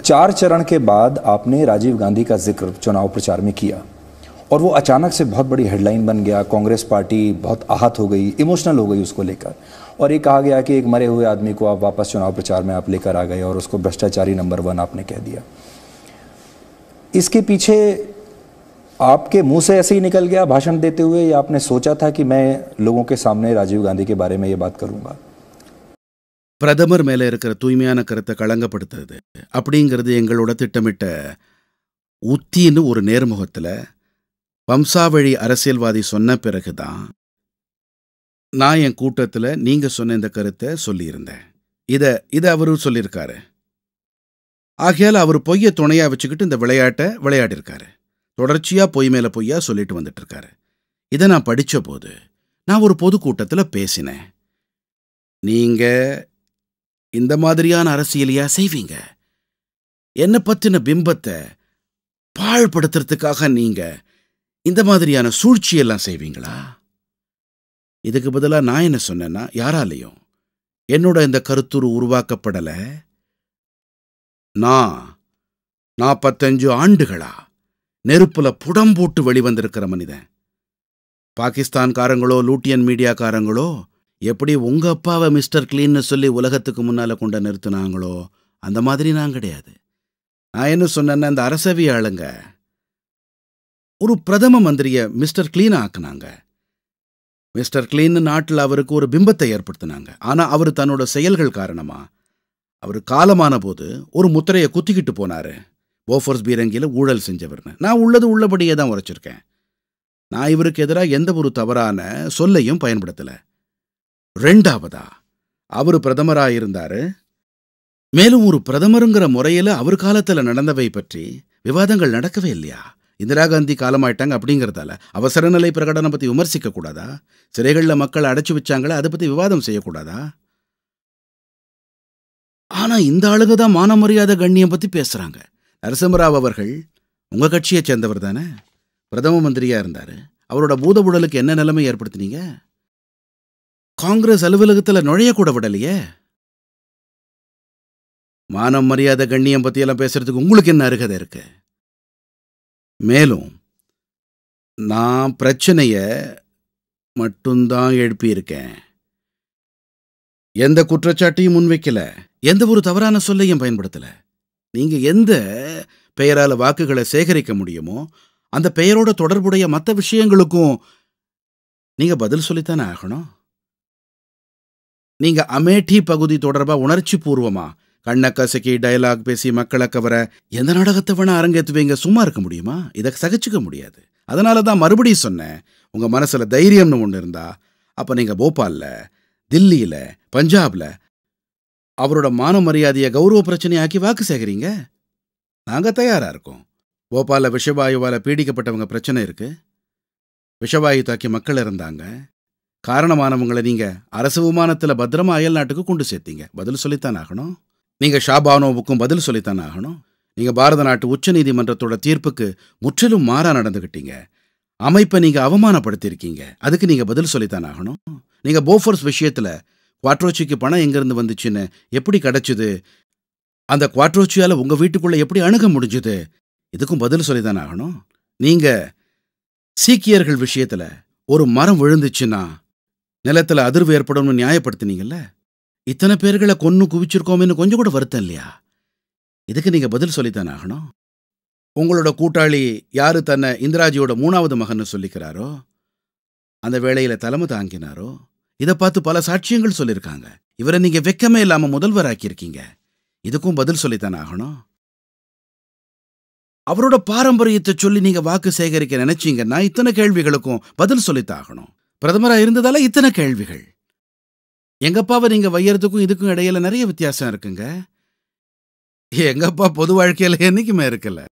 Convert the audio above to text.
चार चरण के बाद आपने राजीव गांधी का जिक्र चुनाव प्रचार में किया और वो अचानक से बहुत बड़ी हेडलाइन बन गया कांग्रेस पार्टी बहुत आहत हो गई इमोशनल हो गई उसको लेकर और ये कहा गया कि एक मरे हुए आदमी को आप वापस चुनाव प्रचार में आप लेकर आ गए और उसको भ्रष्टाचारी नंबर वन आपने कह दिया इसके पीछे आपके मुंह से ऐसे ही निकल गया भाषण देते हुए या आपने सोचा था कि मैं लोगों के सामने राजीव गांधी के बारे में ये बात करूंगा பிரதமர் மேலே இருக்கிற தூய்மையான கருத்தை களங்கப்படுத்துறது அப்படிங்கிறது எங்களோட திட்டமிட்ட உத்தின்னு ஒரு நேர்முகத்தில் வம்சாவழி அரசியல்வாதி சொன்ன பிறகு தான் நான் என் கூட்டத்தில் நீங்கள் சொன்ன இந்த கருத்தை சொல்லியிருந்தேன் இதை இதை அவரும் சொல்லியிருக்காரு ஆகையால் அவர் பொய்யை துணையாக வச்சுக்கிட்டு இந்த விளையாட்டை விளையாடிருக்காரு தொடர்ச்சியாக பொய் மேலே பொய்யா சொல்லிட்டு வந்துட்டு இருக்காரு இதை நான் படித்த போது நான் ஒரு பொதுக்கூட்டத்தில் பேசினேன் நீங்கள் இந்த மாதிரியான அரசியலையா செய்வீங்க என்னை பற்றின பிம்பத்தை பாழ்படுத்துறதுக்காக நீங்க இந்த மாதிரியான சூழ்ச்சியெல்லாம் செய்வீங்களா இதுக்கு பதிலாக நான் என்ன சொன்னேன்னா யாராலையும் என்னோட இந்த கருத்துரு உருவாக்கப்படலை நான் நாற்பத்தஞ்சு ஆண்டுகளா நெருப்புல புடம் போட்டு வெளிவந்திருக்கிற மனிதன் பாகிஸ்தான்காரங்களோ லூட்டியன் மீடியாக்காரங்களோ எப்படி உங்க அப்பாவை மிஸ்டர் கிளீன்னு சொல்லி உலகத்துக்கு முன்னால கொண்டு நிறுத்தினாங்களோ அந்த மாதிரி நான் கிடையாது நான் என்ன சொன்னேன்னா அந்த அரசவி ஆளுங்க ஒரு பிரதம மந்திரியை மிஸ்டர் கிளீன் ஆக்குனாங்க மிஸ்டர் கிளீன் நாட்டில் அவருக்கு ஒரு பிம்பத்தை ஏற்படுத்தினாங்க ஆனால் அவர் தன்னோட செயல்கள் காரணமாக அவர் காலமான போது ஒரு முத்திரையை குத்திக்கிட்டு போனார் போஃபர்ஸ் பீரங்கியில் ஊழல் செஞ்சவர்னு நான் உள்ளது உள்ளபடியே தான் உரைச்சிருக்கேன் நான் இவருக்கு எதிராக எந்த ஒரு தவறான சொல்லையும் பயன்படுத்தலை ரெண்டாவதா அவரு பிரதமரா இருந்தாரு மேலும் ஒரு பிரதமருங்கிற முறையில அவர் காலத்துல நடந்தவை பற்றி விவாதங்கள் நடக்கவே இல்லையா இந்திரா காந்தி காலமாயிட்டாங்க அப்படிங்கிறதால அவசர நிலை பிரகடனம் பத்தி விமர்சிக்க கூடாதா சிறைகளில் மக்களை அடைச்சு வச்சாங்களா அதை பத்தி விவாதம் செய்யக்கூடாதா ஆனா இந்த ஆளுங்க தான் மானமரியாத கண்ணியம் பத்தி பேசுறாங்க நரசிம்மராவ் அவர்கள் உங்க கட்சியை சேர்ந்தவர் தானே பிரதம மந்திரியா இருந்தாரு அவரோட பூத உடலுக்கு என்ன நிலைமை ஏற்படுத்தினீங்க காங்கிரஸ் அலுவலகத்தில் நுழையக்கூட விடலையே மானம் மரியாதை கண்ணியம் பற்றியெல்லாம் பேசுறதுக்கு உங்களுக்கு என்ன அருகதை இருக்கு மேலும் நான் பிரச்சனையை மட்டும்தான் எழுப்பியிருக்கேன் எந்த குற்றச்சாட்டையும் முன்வைக்கல எந்த ஒரு தவறான சொல்லையும் பயன்படுத்தல நீங்க எந்த பெயரால வாக்குகளை சேகரிக்க முடியுமோ அந்த பெயரோட தொடர்புடைய மற்ற விஷயங்களுக்கும் நீங்க பதில் சொல்லித்தானே ஆகணும் நீங்க அமேட்டி பகுதி தொடர்பா உணர்ச்சி பூர்வமா கண்ணக்கசக்கி கசக்கி டைலாக் பேசி மக்களை கவர எந்த நாடகத்தை வேணா அரங்கேற்றுவீங்க சும்மா இருக்க முடியுமா இதை சகிச்சுக்க முடியாது அதனால தான் மறுபடியும் சொன்னேன் உங்க மனசுல தைரியம்னு ஒன்று இருந்தா அப்ப நீங்க போபால்ல தில்லியில பஞ்சாப்ல அவரோட மான மரியாதையை கௌரவ பிரச்சனையாக்கி வாக்கு சேகரிங்க நாங்க தயாரா இருக்கோம் போபாலில் விஷவாயுவால் பீடிக்கப்பட்டவங்க பிரச்சனை இருக்கு விஷவாயு தாக்கி மக்கள் இருந்தாங்க காரணமானவங்களை நீங்க அரசு விமானத்தில் பத்திரமா அயல் நாட்டுக்கு கொண்டு சேர்த்தீங்க பதில் சொல்லித்தான் ஆகணும் நீங்க ஷாபானோவுக்கும் பதில் சொல்லித்தான் ஆகணும் நீங்க பாரத நாட்டு உச்ச நீதிமன்றத்தோட தீர்ப்புக்கு முற்றிலும் மாறா நடந்துகிட்டீங்க அமைப்பை நீங்க அவமானப்படுத்தியிருக்கீங்க அதுக்கு நீங்க பதில் சொல்லித்தான் ஆகணும் நீங்க போஃபோர்ஸ் விஷயத்துல குவாட்ரோச்சிக்கு பணம் எங்கிருந்து வந்துச்சுன்னு எப்படி கிடச்சிது அந்த குவாட்ரோச்சியால உங்க வீட்டுக்குள்ள எப்படி அணுக முடிஞ்சுது இதுக்கும் பதில் சொல்லித்தான் ஆகணும் நீங்க சீக்கியர்கள் விஷயத்துல ஒரு மரம் விழுந்துச்சுன்னா நிலத்துல அதிர்வு ஏற்படும்னு நியாயப்படுத்தினீங்கல்ல இத்தனை பேர்களை கொன்னு குவிச்சிருக்கோமேனு கொஞ்சம் கூட வருத்தம் இல்லையா இதுக்கு நீங்க பதில் சொல்லித்தானே ஆகணும் உங்களோட கூட்டாளி யாரு தன்னை இந்திராஜியோட மூணாவது மகன் சொல்லிக்கிறாரோ அந்த வேளையில தலைமை தாங்கினாரோ இதை பார்த்து பல சாட்சியங்கள் சொல்லியிருக்காங்க இவரை நீங்க வெக்கமே இல்லாம முதல்வர் ஆக்கியிருக்கீங்க இதுக்கும் பதில் சொல்லித்தானே ஆகணும் அவரோட பாரம்பரியத்தை சொல்லி நீங்க வாக்கு சேகரிக்க நினைச்சீங்கன்னா இத்தனை கேள்விகளுக்கும் பதில் சொல்லித்தாகணும் பிரதமராக இருந்ததால இத்தனை கேள்விகள் எங்கப்பாவை நீங்கள் வையறதுக்கும் இதுக்கும் இடையில நிறைய வித்தியாசம் இருக்குங்க எங்கப்பா பொது வாழ்க்கையில் என்றைக்குமே இருக்கல